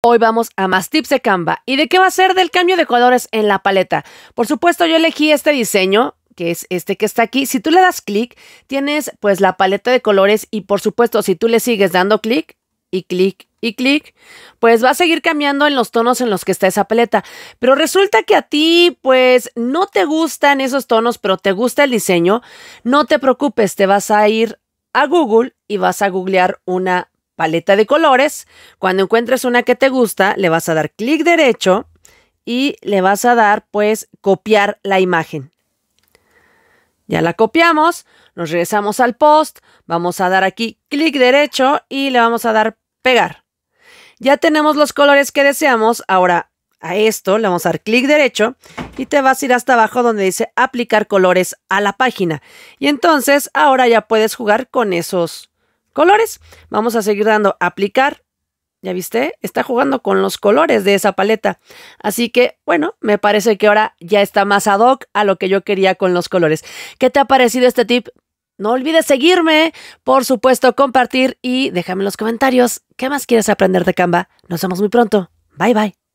Hoy vamos a más tips de Canva. ¿Y de qué va a ser del cambio de colores en la paleta? Por supuesto, yo elegí este diseño que es este que está aquí. Si tú le das clic, tienes pues la paleta de colores y por supuesto, si tú le sigues dando clic y clic y clic, pues va a seguir cambiando en los tonos en los que está esa paleta. Pero resulta que a ti pues no te gustan esos tonos, pero te gusta el diseño, no te preocupes, te vas a ir a Google y vas a googlear una paleta de colores. Cuando encuentres una que te gusta, le vas a dar clic derecho y le vas a dar pues copiar la imagen. Ya la copiamos, nos regresamos al post, vamos a dar aquí clic derecho y le vamos a dar pegar. Ya tenemos los colores que deseamos, ahora a esto le vamos a dar clic derecho y te vas a ir hasta abajo donde dice aplicar colores a la página. Y entonces ahora ya puedes jugar con esos colores. Vamos a seguir dando aplicar. ¿Ya viste? Está jugando con los colores de esa paleta. Así que, bueno, me parece que ahora ya está más ad hoc a lo que yo quería con los colores. ¿Qué te ha parecido este tip? No olvides seguirme, por supuesto, compartir y déjame en los comentarios qué más quieres aprender de Canva. Nos vemos muy pronto. Bye bye.